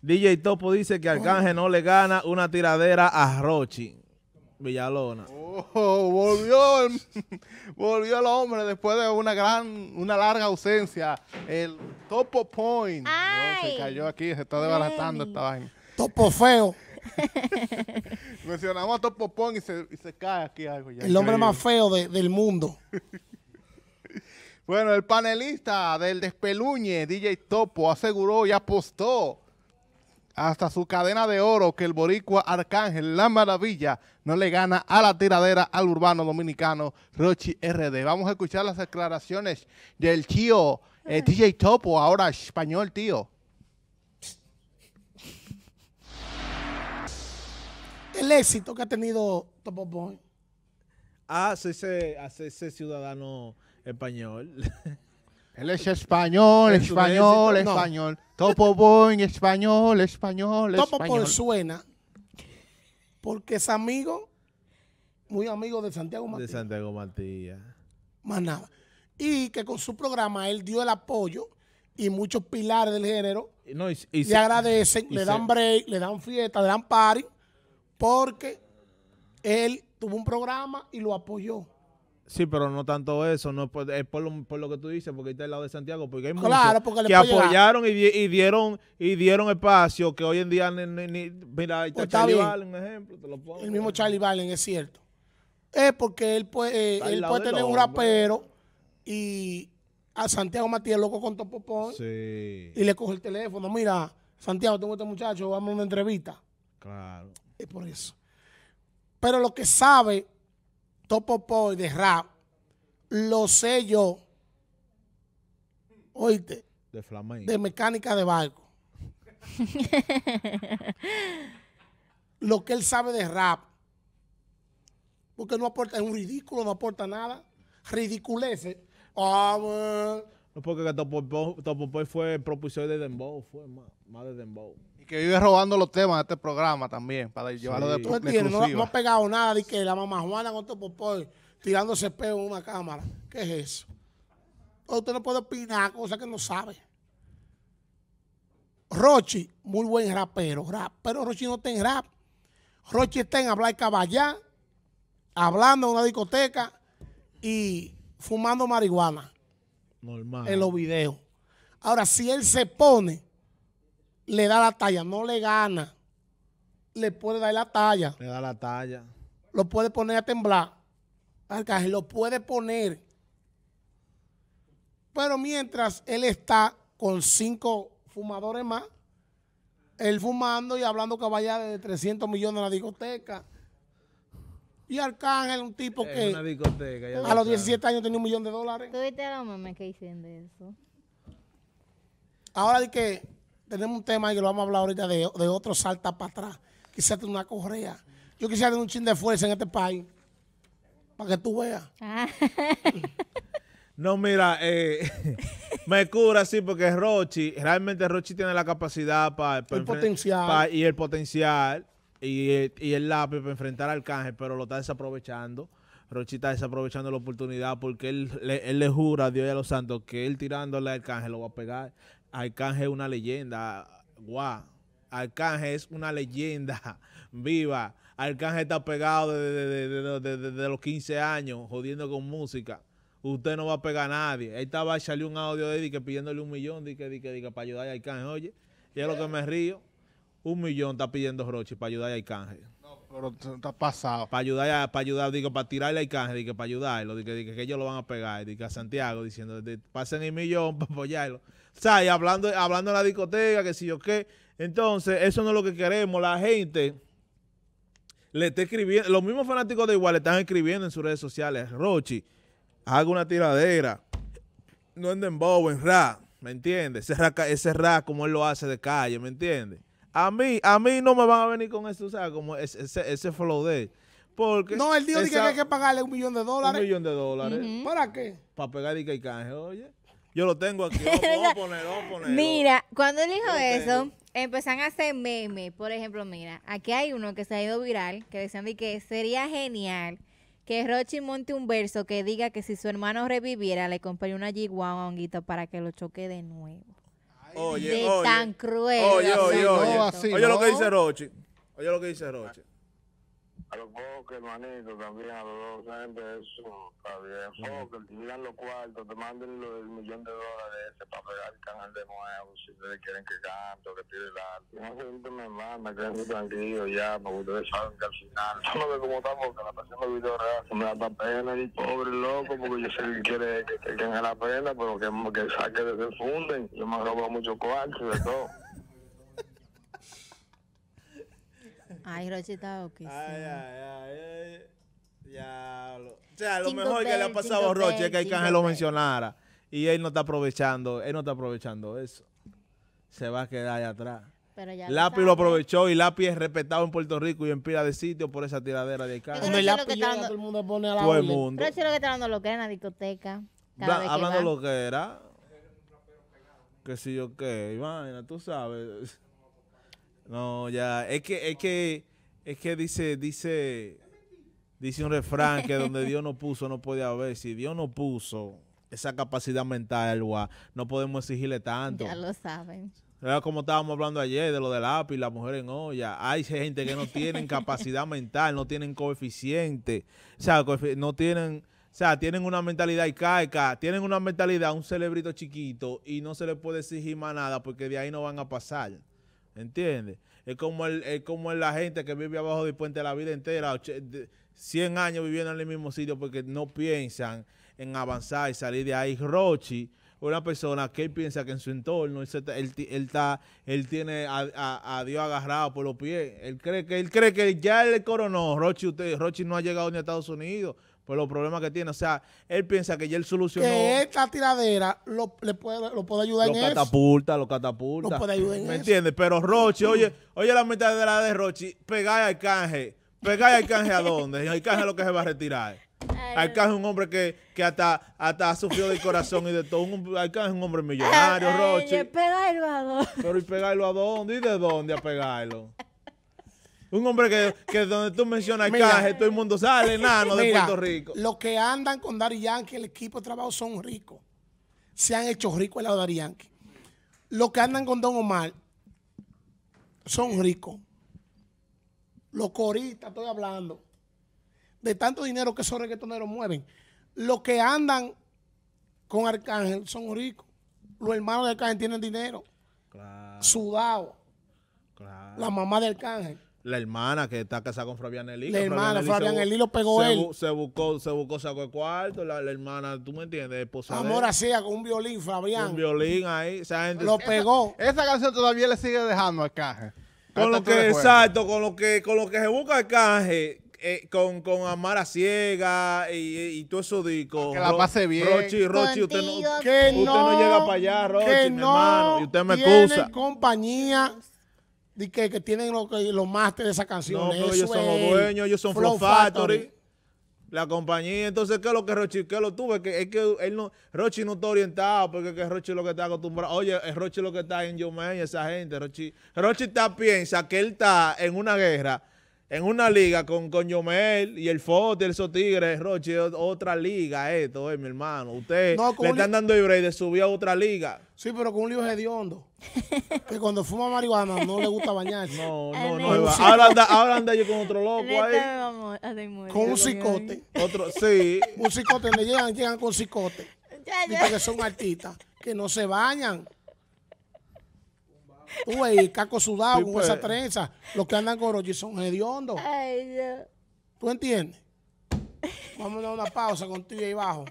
DJ Topo dice que Arcángel no le gana una tiradera a Rochi. Villalona. Oh, volvió, el, volvió el hombre después de una gran, una larga ausencia. El Topo Point. se cayó aquí, se está desbaratando esta vaina. Topo feo. Mencionamos a Topo Point y se, cae aquí algo. el hombre más feo del mundo. bueno, el panelista del despeluñe, DJ Topo, aseguró y apostó hasta su cadena de oro que el boricua Arcángel La Maravilla no le gana a la tiradera al urbano dominicano Rochi RD. Vamos a escuchar las declaraciones del tío eh, DJ Topo, ahora español tío. El éxito que ha tenido Topo Boy. Ah, ese ciudadano español. Él es español, español, español. Topo Boy, español, español, Topo Boy suena porque es amigo, muy amigo de Santiago Martínez. De Santiago Martínez. Más nada. Y que con su programa él dio el apoyo y muchos pilares del género y, le agradecen, le dan break, le dan fiesta, le dan party, porque él tuvo un programa y lo apoyó. Sí, pero no tanto eso, no es por lo, que tú dices, porque está el lado de Santiago, porque hay que apoyaron y, dieron y dieron espacio que hoy en día ni, mira, Charlie Valen, El mismo Charlie Valen, es cierto. Es porque él puede, eh, él tener un rapero y a Santiago Matías loco con Topopón y le coge el teléfono, mira, Santiago, tengo este muchacho, vamos a una entrevista. Claro. Es por eso. Pero lo que sabe Topo Pop de rap, lo sé yo, oíste, de, flamenco. de mecánica de barco. lo que él sabe de rap, porque no aporta, es un ridículo, no aporta nada. Ridiculece. Oh, no, porque Topo Pop fue propulsor de Dembow, fue más, más de Dembow que vive robando los temas de este programa también, para llevarlo de ¿Tú No, ha pegado nada de que la mamá Juana con tu popoy tirándose peo en una cámara. ¿Qué es eso? usted no puede opinar cosas que no sabe. Rochi, muy buen rapero, rap, pero Rochi no está en rap. Rochi está en hablar caballá, hablando en una discoteca y fumando marihuana. Normal. En los videos. Ahora, si él se pone le da la talla, no le gana. Le puede dar la talla. Le da la talla. Lo puede poner a temblar. Arcángel lo puede poner. Pero mientras él está con cinco fumadores más, él fumando y hablando que vaya de 300 millones en la discoteca. Y Arcángel, un tipo que a los 17 años tenía un millón de dólares. ¿Tú viste a la mamá que dicen de eso? Ahora de que tenemos un tema y lo vamos a hablar ahorita de, otro salta para atrás. Quizás tener una correa. Yo quisiera tener un chin de fuerza en este país. Para que tú veas. Ah. No, mira, eh, me cura sí porque Rochi, realmente Rochi tiene la capacidad para... el potencial. y el potencial y el, lápiz para enfrentar al canje, pero lo está desaprovechando. Rochi está desaprovechando la oportunidad porque él le, jura a Dios y a los santos que él tirándole al canje lo va a pegar. Arcángel es una leyenda, guau. Arcángel es una leyenda viva. Arcángel está pegado desde los 15 años jodiendo con música. Usted no va a pegar a nadie. Ahí estaba salir un audio de Eddie pidiéndole un millón de que para ayudar a Arcángel. Oye, y es lo que me río. Un millón está pidiendo Roche para ayudar a Arcángel. Pero está pasado. Para ayudar, para ayudar, digo, para tirarle al canje, digo, para ayudarlo, digo, que ellos lo van a pegar, digo, a Santiago, diciendo, pasen el millón para apoyarlo. O sea, y hablando, hablando en la discoteca, que si yo qué. Entonces, eso no es lo que queremos. La gente le está escribiendo, los mismos fanáticos de Igual le están escribiendo en sus redes sociales, Rochi, haga una tiradera, no en bobo, en ra, ¿me entiendes? Ese rap, ese ra como él lo hace de calle, ¿me entiendes? A mí, a mí no me van a venir con eso, o sea, como ese, ese, ese flow de... Porque no, el dice que hay que pagarle un millón de dólares. Un millón de dólares. ¿Para qué? Para pegar y que canje, oye. Yo lo tengo aquí. Mira, cuando dijo eso, empezaron a hacer memes. Por ejemplo, mira, aquí hay uno que se ha ido viral, que decían que sería genial que Rochi monte un verso que diga que si su hermano reviviera, le compraría una g a Honguito para que lo choque de nuevo oye, oye, tan cruel. Oye, oye, oye. oye. oye lo que dice Roche, Oye lo que dice Rochi a los bosques, hermanitos, también a los dos, gente, eso está bien. te dividan los cuartos, te manden los, el millón de dólares ese para pegar el canal de nuevo, si ustedes quieren que canto, que tire el arte. No sé, me manda, muy tranquilo ya, porque ustedes saben que al final, yo no sé cómo estamos, que la pasión del video real me da pena, y pobre loco, porque yo sé que quiere que, tenga la pena, pero que, que saque de se funden. Yo me robo muchos cuartos de todo. Ay, Rochita Oki. Ay, ay, ay, eh, Diablo. O sea, lo mejor que le ha pasado a Roche es que el canje lo mencionara. Y él no está aprovechando, él no está aprovechando eso. Se va a quedar allá atrás. Pero Lápiz lo aprovechó y Lápiz es respetado en Puerto Rico y en pila de Sitio por esa tiradera de No todo el mundo pone a la Todo el mundo. es lo que está dando lo que era en la discoteca. que hablando lo que era. Que si yo qué, Imagina, tú sabes. No, ya, es que, es que, es que dice, dice, dice un refrán que donde Dios no puso no puede haber. Si Dios no puso esa capacidad mental, no podemos exigirle tanto. Ya lo saben. como estábamos hablando ayer de lo del lápiz, la mujer en olla. Hay gente que no tienen capacidad mental, no tienen coeficiente. O sea, no tienen... O sea, tienen una mentalidad caica, tienen una mentalidad, un celebrito chiquito y no se le puede exigir más nada porque de ahí no van a pasar. ¿Entiendes? Es como el, es como la gente que vive abajo del puente de la vida entera, 100 años viviendo en el mismo sitio porque no piensan en avanzar y salir de ahí. Rochi, una persona que piensa que en su entorno, él, él, él, tiene a, Dios agarrado por los pies. Él cree que él cree que ya le coronó. Rochi, usted, Rochi no ha llegado ni a Estados Unidos por los problemas que tiene. O sea, él piensa que ya él solucionó. Que esta tiradera lo, le puede, lo puede ayudar en catapulta, eso. Lo catapulta, lo catapulta. puede ayudar en ¿Me entiendes? Pero Rochi, oye, oye la mitad de la de Rochi, pegáis al canje. ¿Pegáis al canje a dónde? Al canje lo que se va a retirar. canje es un hombre que, hasta, hasta sufrió del corazón y de todo. Un, canje es un hombre millonario, Rochi, Pero ¿y pegarlo a dónde? ¿Y de dónde a pegarlo? Un hombre que, donde tú mencionas el caje, todo el mundo sale enano de Puerto Rico. Los que andan con Dari Yankee, el equipo de trabajo son ricos. Se han hecho ricos el lado de Dari Yankee. Los que andan con Don Omar son ricos. Los coristas, estoy hablando. De tanto dinero que esos reggaetoneros mueven. Los que andan con Arcángel son ricos. Los hermanos de Arcángel tienen dinero. Claro. Sudado. La mamá de Arcángel la hermana que está casada con Fabián Eli La hermana, Fabián Eli lo pegó él. se buscó, se buscó saco el cuarto, la, hermana, tú me entiendes, esposa Amor ciega con un violín, Fabián. Un violín ahí. lo pegó. Esa, canción todavía le sigue dejando al caje. Con lo que, exacto, con lo que, con lo que se busca el caje, eh, con, con Amara Ciega y, y todo eso disco. Que la pase bien. Rochi, Rochi, usted no, usted no, llega para allá, Rochi, no hermano. Y usted me excusa. compañía que, que, tienen los lo másteres de esa canción. No, ellos son los dueños, ellos son Flow, Factory. La compañía, entonces, que es lo que Rochi que lo tuve? Que es que él no, Rochi no está orientado, porque que Rochi lo que está acostumbrado. Oye, es Rochi lo que está en yo y esa gente. Rochi, Rochi está piensa que él está en una guerra en una liga con, con Yomel y el Fote, esos Tigres, Roche, otra liga esto, eh, mi hermano. Usted le están dando libre de subir a otra liga. Sí, pero con un lío hediondo. que cuando fuma marihuana no le gusta bañarse. No, ah, no, no. Hablan ahora, anda, con otro loco ahí. Ah, con un cicote. sí. Un cicote, le llegan, llegan con cicote. Ya, ya. que son artistas, que no se bañan. Tú caco sudado con esa pues. trenza. Los que andan con Orochi son hediondos. Ay, Dios. ¿Tú entiendes? Vamos a dar una pausa contigo ahí abajo.